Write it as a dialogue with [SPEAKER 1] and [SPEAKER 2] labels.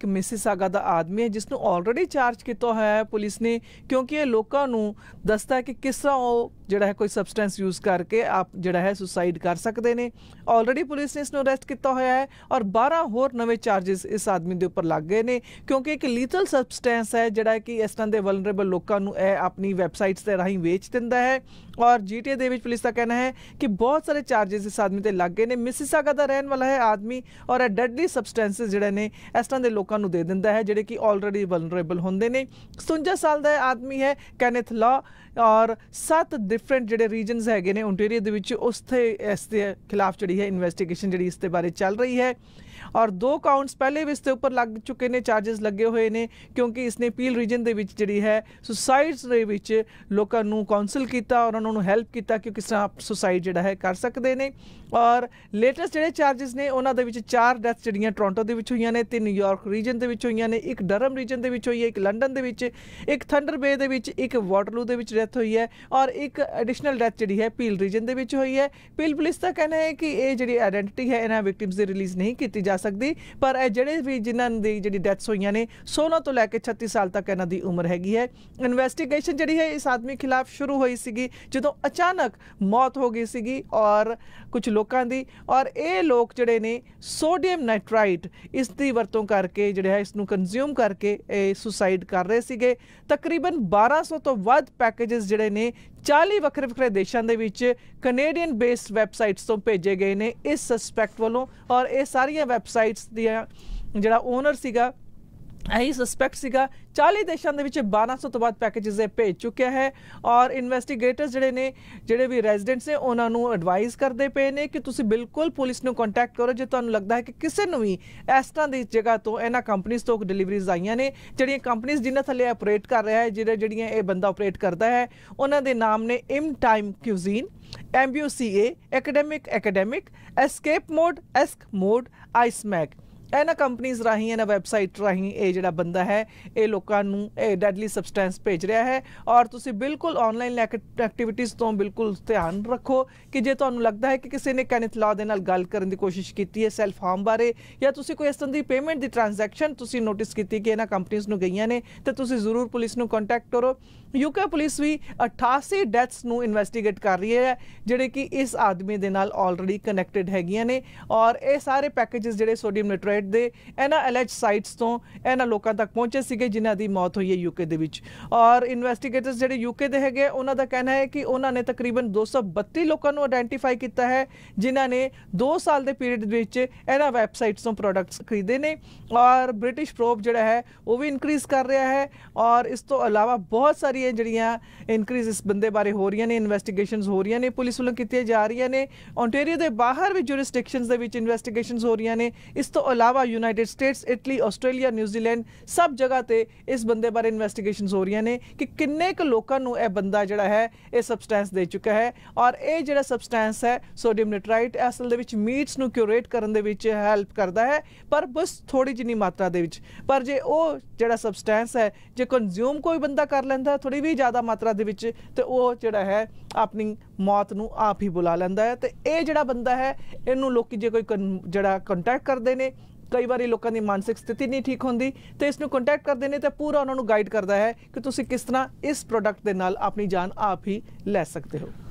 [SPEAKER 1] ਕਿ ਮਿਸਿਸਾਗਾ ਦਾ ਆਦਮੀ ਹੈ ਜਿਸ ਨੂੰ ਆਲਰੇਡੀ ਚਾਰਜ ਕੀਤਾ ਹੋਇਆ ਹੈ ਪੁਲਿਸ ਨੇ ਕਿਉਂਕਿ ਇਹ ਲੋਕਾਂ ਨੂੰ ਦੱਸਦਾ ਕਿ ਕਿਸ ਤਰ੍ਹਾਂ ਉਹ ਜਿਹੜਾ ਹੈ ਕੋਈ ਸਬਸਟੈਂਸ ਯੂਜ਼ ਕਰਕੇ ਆਪ ਜਿਹੜਾ ਹੈ ਸੁਸਾਈਡ ਕਰ ਸਕਦੇ ਨੇ ਆਲਰੇਡੀ ਪੁਲਿਸ ਨੇ ਇਸ ਨੂੰ ਅਰੈਸਟ ਕੀਤਾ ਹੋਇਆ ਹੈ ਔਰ 12 ਹੋਰ ਨਵੇਂ ਚਾਰजेस ਇਸ ਆਦਮੀ ਦੇ ਉੱਪਰ ਲੱਗ ਗਏ ਨੇ ਕਿਉਂਕਿ ਇੱਕ ਲੀਥਲ ਸਬਸਟੈਂਸ ਹੈ ਜਿਹੜਾ ਕਿ ਇਸ ਤਰ੍ਹਾਂ ਦੇ ਵਲਨਰੇਬਲ ਲੋਕਾਂ ਨੂੰ ਇਹ ਆਪਣੀ ਵੈਬਸਾਈਟਸ ਤੇ ਰਾਹੀਂ ਵੇਚ ਦਿੰਦਾ ਹੈ ਔਰ ਜੀਟੀਏ ਦੇ ਵਿੱਚ ਪੁਲਿਸ ਦਾ ਕਹਿਣਾ ਹੈ ਕਿ ਬਹੁਤ ਸਾਰੇ ਚਾਰजेस ਇਸ ਆਦਮੀ ਤੇ ਲੱਗ ਗਏ ਨੇ ਮਿਸਿਸਾਗਾ ਦਾ ਰਹਿਣ ਵਾਲਾ ਹੈ ਆਦਮੀ ਔਰ ਇਹ ਡੈਡਲੀ ਸਬਸਟੈਂਸਸ ਜਿਹੜੇ ਨੇ ਇਸ ਤਰ੍ਹਾਂ ਦੇ ਲੋਕਾਂ ਨੂੰ ਦੇ ਦਿੰਦਾ ਹੈ ਜਿਹੜੇ ਕਿ ਆਲਰੇਡੀ ਵਲਨਰੇਬਲ ਹੁੰਦੇ ਨੇ 57 ਸਾਲ ਦਾ ਆਦਮੀ ਹੈ ਕੈਨੇਥ ਲਾ ਔਰ ਸੱਤ ਡਿਫਰੈਂਟ ਜਿਹੜੇ ਰੀਜਨਸ ਹੈਗੇ ਨੇ ਓਨਟਾਰੀਓ ਦੇ ਵਿੱਚ ਉਸ ਤੇ ਇਸ ਦੇ ਖਿਲਾਫ ਜਿਹੜੀ ਹੈ ਇਨਵੈਸਟੀਗੇਸ਼ਨ ਜਿਹੜੀ ਇਸ ਤੇ ਬਾਰੇ ਚੱਲ ਰਹੀ ਹੈ ਔਰ ਦੋ ਕਾਉਂਟਸ ਪਹਿਲੇ ਵੀ ਇਸ ਤੇ ਉੱਪਰ ਲੱਗ ਚੁੱਕੇ ਨੇ ਚਾਰजेस ਲੱਗੇ ਹੋਏ ਨੇ ਕਿਉਂਕਿ ਇਸ ਨੇ ਪੀਲ ਰੀਜਨ ਦੇ ਵਿੱਚ ਜਿਹੜੀ ਹੈ ਸੁਸਾਈਡਸ ਦੇ ਵਿੱਚ ਲੋਕਾਂ ਨੂੰ ਕਾਉਂਸਲ ਕੀਤਾ ਔਰ ਉਹਨਾਂ ਨੂੰ ਹੈਲਪ ਕੀਤਾ ਕਿ ਕਿਸ ਤਰ੍ਹਾਂ ਸੁਸਾਈਡ ਜਿਹੜਾ ਹੈ ਕਰ ਸਕਦੇ ਨੇ ਔਰ ਲੇਟੈਸਟ ਜਿਹੜੇ ਚਾਰजेस ਨੇ ਉਹਨਾਂ ਦੇ ਵਿੱਚ ਚਾਰ ਡੈਥ ਜਿਹੜੀਆਂ ਟੋਰਾਂਟੋ ਦੇ ਵਿੱਚ ਹੋਈਆਂ ਨੇ ਤੇ ਨਿਊਯਾਰਕ ਰੀਜਨ ਦੇ ਵਿੱਚ ਹੋਈਆਂ ਨੇ ਇੱਕ ਡਰਮ ਰੀਜਨ ਦੇ ਵਿੱਚ ਹੋਈ ਹੈ ਇੱਕ ਲੰਡਨ ਦੇ ਵਿੱਚ ਇੱਕ ਥੰਡਰ ਬੇ ਦੇ ਵਿੱਚ ਇੱਕ ਵਾਟਰਲੂ ਦੇ ਵਿੱਚ ਡੈਥ ਹੋਈ ਹੈ ਔਰ ਇੱਕ ਐਡੀਸ਼ਨਲ ਡੈਥ ਜਿਹੜੀ ਹੈ ਪੀਲ ਰੀਜਨ ਦੇ ਵਿੱਚ ਹੋਈ ਹੈ ਪੀਲ ਪੁਲਿਸ ਦਾ ਕਹਿਣਾ ਹੈ ਕਿ ਇਹ ਜਿਹੜੀ ਆਇਡੈਂਟੀਟੀ ਹੈ ਇਹਨਾਂ ਵਿਕਟਿਮਸ ਦੀ ਰਿਲੀਜ਼ ਨਹੀਂ ਕੀਤੀ ਜਾ ਸਕਦੀ ਪਰ ਇਹ ਜਿਹੜੇ ਵੀ ਜਿਨ੍ਹਾਂ ਦੀ ਜਿਹੜੀ ਡੈਥਸ ਹੋਈਆਂ ਨੇ 16 ਤੋਂ ਲੈ ਕੇ 36 ਸਾਲ ਤੱਕ ਇਹਨਾਂ ਦੀ ਉਮਰ ਹੈਗੀ ਹੈ ਇਨਵੈਸਟੀਗੇਸ਼ਨ ਜਿਹੜੀ ਹੈ ਇਸ ਆਦਮੀ ਖਿਲਾਫ ਸ਼ੁਰੂ ਹੋਈ ਸੀਗੀ ਜਦੋਂ ਅਚਾਨਕ ਮੌਤ ਹੋ ਗਈ ਸੀਗੀ ਔਰ ਕੁਝ ਲੋਕਾਂ ਦੀ ਔਰ ਇਹ ਲੋਕ ਜਿਹੜੇ ਨੇ ਸੋਡੀਅਮ ਨਾਈਟ੍ਰਾਈਟ ਇਸ ਦੀ ਵਰਤੋਂ ਕਰਕੇ ਕੇ ਜਿਹੜੇ ਹੈ ਇਸ ਨੂੰ ਕੰਜ਼ਿਊਮ ਕਰਕੇ ਇਹ ਸੁਸਾਈਡ ਕਰ ਰਹੇ ਸੀਗੇ ਤਕਰੀਬਨ 1200 ਤੋਂ ਵੱਧ ਪੈਕੇजेस ਜਿਹੜੇ ਨੇ 40 ਵੱਖਰੇ ਵੱਖਰੇ ਦੇਸ਼ਾਂ ਦੇ ਵਿੱਚ ਕੈਨੇਡੀਅਨ ਬੇਸਡ ਵੈਬਸਾਈਟਸ ਤੋਂ ਭੇਜੇ ਗਏ ਨੇ ਇਸ ਸਸਪੈਕਟ ਵੱਲੋਂ ਔਰ ਇਹ ਸਾਰੀਆਂ ਵੈਬਸਾਈਟਸ ਦੀਆਂ ਜਿਹੜਾ ਓਨਰ ਸੀਗਾ ਇਹ ਸਸਪੈਕਟ ਸੀਗਾ 40 ਦੇਸ਼ਾਂ ਦੇ ਵਿੱਚ 1200 ਤੋਂ ਵੱਧ ਪੈਕੇजेस ਇਹ ਭੇਜ ਚੁੱਕਿਆ ਹੈ ਔਰ ਇਨਵੈਸਟੀਗੇਟਰਸ ਜਿਹੜੇ ਨੇ ਜਿਹੜੇ ਵੀ ਰੈਜ਼ੀਡੈਂਟਸ ਨੇ ਉਹਨਾਂ ਨੂੰ ਐਡਵਾਈਸ ਕਰਦੇ ਪਏ ਨੇ ਕਿ ਤੁਸੀਂ ਬਿਲਕੁਲ ਪੁਲਿਸ ਨੂੰ ਕੰਟੈਕਟ ਕਰੋ ਜੇ ਤੁਹਾਨੂੰ ਲੱਗਦਾ ਹੈ ਕਿ ਕਿਸੇ ਨੂੰ ਵੀ ਇਸ ਤਰ੍ਹਾਂ ਦੀ ਜਗ੍ਹਾ ਤੋਂ ਇਹਨਾਂ ਕੰਪਨੀਆਂ ਤੋਂ ਡਿਲੀਵਰੀਜ਼ ਆਈਆਂ ਨੇ ਜਿਹੜੀਆਂ ਕੰਪਨੀਆਂ ਜਿਨ੍ਹਾਂ ਥੱਲੇ ਆਪਰੇਟ ਕਰ ਰਿਹਾ ਹੈ ਜਿਹੜੇ ਜਿਹੜੀਆਂ ਇਹ ਬੰਦਾ ਆਪਰੇਟ ਕਰਦਾ ਹੈ ਉਹਨਾਂ ਦੇ ਨਾਮ ਨੇ ਇਮ ਟਾਈਮ ਕਿਊਜ਼ੀਨ ਐਮਬੀਓਸੀਏ ਐਕੈਡੈਮਿਕ ਐਕੈਡੈਮਿਕ ਐਸਕੇਪ ਮੋਡ ਐਸਕ ਮੋਡ ਆਈਸਮੈਕ ਇਹਨਾਂ ਕੰਪਨੀਆਂ ਰਾਹੀਂ ਇਹਨਾਂ ਵੈਬਸਾਈਟ ਰਾਹੀਂ ਇਹ ਜਿਹੜਾ ਬੰਦਾ ਹੈ ਇਹ ਲੋਕਾਂ ਨੂੰ ਇਹ ਡੈਡਲੀ ਸਬਸਟੈਂਸ ਭੇਜ ਰਿਹਾ ਹੈ ਔਰ ਤੁਸੀਂ ਬਿਲਕੁਲ ਆਨਲਾਈਨ ਐਕਟੀਵਿਟੀਆਂ ਤੋਂ ਬਿਲਕੁਲ ਧਿਆਨ ਰੱਖੋ ਕਿ ਜੇ ਤੁਹਾਨੂੰ ਲੱਗਦਾ ਹੈ ਕਿ ਕਿਸੇ ਨੇ ਕੈਨਿਥ ਲਾ ਦੇ ਨਾਲ ਗੱਲ ਕਰਨ ਦੀ ਕੋਸ਼ਿਸ਼ ਕੀਤੀ ਹੈ ਸੈਲਫ ਹਾਰਮ ਬਾਰੇ ਜਾਂ ਤੁਸੀਂ ਕੋਈ ਇਸ ਤਰ੍ਹਾਂ ਦੀ ਪੇਮੈਂਟ ਦੀ ਟ੍ਰਾਂਜੈਕਸ਼ਨ ਤੁਸੀਂ ਨੋਟਿਸ ਕੀਤੀ ਕਿ ਇਹਨਾਂ ਕੰਪਨੀਆਂ ਨੂੰ ਗਈਆਂ ਨੇ ਤਾਂ ਤੁਸੀਂ ਜ਼ਰੂਰ ਪੁਲਿਸ ਨੂੰ ਕੰਟੈਕਟ ਕਰੋ ਯੂਕੇ ਪੁਲਿਸ ਵੀ 88 ਡੈਥਸ ਨੂੰ ਇਨਵੈਸਟੀਗੇਟ ਕਰ ਰਹੀ ਹੈ ਜਿਹੜੇ ਕਿ ਇਸ ਆਦਮੀ ਦੇ ਨਾਲ ਆਲਰੇਡੀ ਕਨੈਕਟਡ ਹੈਗੀਆਂ ਨੇ ਔਰ ਇਹ ਸਾਰੇ ਪੈਕੇਜਸ ਜਿਹੜੇ ਸੋਡੀਅਮ ਨਾਈਟ੍ਰੇਟ ਹੈਡ ਦੇ ਇਹਨਾਂ ਅਲੈਜ ਸਾਈਟਸ ਤੋਂ ਇਹਨਾਂ ਲੋਕਾਂ ਤੱਕ ਪਹੁੰਚੇ ਸੀਗੇ ਜਿਨ੍ਹਾਂ ਦੀ ਮੌਤ ਹੋਈ ਹੈ ਯੂਕੇ ਦੇ ਵਿੱਚ ਔਰ ਇਨਵੈਸਟੀਗੇਟਰਸ ਜਿਹੜੇ ਯੂਕੇ ਦੇ ਹੈਗੇ ਉਹਨਾਂ ਦਾ ਕਹਿਣਾ ਹੈ ਕਿ ਉਹਨਾਂ ਨੇ ਤਕਰੀਬਨ 232 ਲੋਕਾਂ ਨੂੰ ਆਇਡੈਂਟੀਫਾਈ ਕੀਤਾ ਹੈ ਜਿਨ੍ਹਾਂ ਨੇ 2 ਸਾਲ ਦੇ ਪੀਰੀਅਡ ਵਿੱਚ ਇਹਨਾਂ ਵੈਬਸਾਈਟਸ ਤੋਂ ਪ੍ਰੋਡਕਟਸ ਖਰੀਦੇ ਨੇ ਔਰ ਬ੍ਰਿਟਿਸ਼ ਪ੍ਰੋਬ ਜਿਹੜਾ ਹੈ ਉਹ ਵੀ ਇਨਕਰੀਜ਼ ਕਰ ਰਿਹਾ ਹੈ ਔਰ ਇਸ ਤੋਂ ਇਲਾਵਾ ਬਹੁਤ ਸਾਰੀਆਂ ਜਿਹੜੀਆਂ ਇਨਕਰੀਜ਼ ਇਸ ਬੰਦੇ ਬਾਰੇ ਹੋ ਰਹੀਆਂ ਨੇ ਇਨਵੈਸਟੀਗੇਸ਼ਨਸ ਹੋ ਰਹੀਆਂ ਨੇ ਪੁਲਿਸ ਵੱਲੋਂ ਕੀਤੀਆਂ ਜਾ ਰਹੀਆਂ ਨੇ ਓਨਟਾਰੀਓ ਦੇ ਬਾਹਰ ਵੀ ਜੁਰਿਸਡਿਕਸ਼ਨਸ ਦੇ ਵਿੱਚ ਇਨਵੈਸਟੀਗੇਸ਼ਨਸ ਹੋ ਰਹੀਆਂ ਨੇ ਇਸ ਤੋਂ ਇਲਾਵਾ United States Italy Australia New Zealand ਸਭ ਜਗ੍ਹਾ ਤੇ ਇਸ ਬੰਦੇ ਬਾਰੇ ਇਨਵੈਸਟੀਗੇਸ਼ਨਸ ਹੋ ਰਹੀਆਂ ਨੇ ਕਿ ਕਿੰਨੇ ਕੁ ਲੋਕਾਂ ਨੂੰ ਇਹ ਬੰਦਾ ਜਿਹੜਾ ਹੈ ਇਹ ਸਬਸਟੈਂਸ ਦੇ ਚੁੱਕਾ ਹੈ ਔਰ ਇਹ ਜਿਹੜਾ ਸਬਸਟੈਂਸ ਹੈ ਸੋਡੀਅਮ ਨਾਈਟ੍ਰਾਈਟ ਅਸਲ ਦੇ ਵਿੱਚ ਮੀਟਸ ਨੂੰ ਕਿਊਰੇਟ ਕਰਨ ਦੇ ਵਿੱਚ ਹੈਲਪ ਕਰਦਾ ਹੈ ਪਰ ਬਸ ਥੋੜੀ ਜਿਹੀ ਮਾਤਰਾ ਦੇ ਵਿੱਚ ਪਰ ਜੇ ਉਹ ਜਿਹੜਾ ਸਬਸਟੈਂਸ ਹੈ ਜੇ ਕੰਜ਼ਿਊਮ ਕੋਈ ਬੰਦਾ ਕਰ ਲੈਂਦਾ ਥੋੜੀ ਵੀ ਜ਼ਿਆਦਾ ਮਾਤਰਾ ਦੇ ਵਿੱਚ ਤੇ ਉਹ ਜਿਹੜਾ ਹੈ ਆਪਣੀ ਮੌਤ ਨੂੰ ਆਪ ਹੀ ਬੁਲਾ ਲੈਂਦਾ ਹੈ ਤੇ ਇਹ ਜਿਹੜਾ ਬੰਦਾ ਹੈ ਇਹਨੂੰ ਲੋਕੀ ਜੇ ਕੋਈ ਜਿਹੜਾ ਕੰਟੈਕਟ ਕਰਦੇ ਨੇ ਕਈ ਵਾਰੀ ਲੋਕਾਂ ਦੀ ਮਾਨਸਿਕ ਸਥਿਤੀ ਨਹੀਂ ਠੀਕ ਹੁੰਦੀ ਤੇ ਇਸ ਨੂੰ ਕੰਟੈਕਟ ਕਰਦੇ ਨੇ ਤੇ ਪੂਰਾ ਉਹਨਾਂ ਨੂੰ ਗਾਈਡ ਕਰਦਾ ਹੈ ਕਿ ਤੁਸੀਂ ਕਿਸ ਤਰ੍ਹਾਂ ਇਸ ਪ੍ਰੋਡਕਟ ਦੇ ਨਾਲ ਆਪਣੀ ਜਾਨ ਆਪ ਹੀ ਲੈ ਸਕਦੇ ਹੋ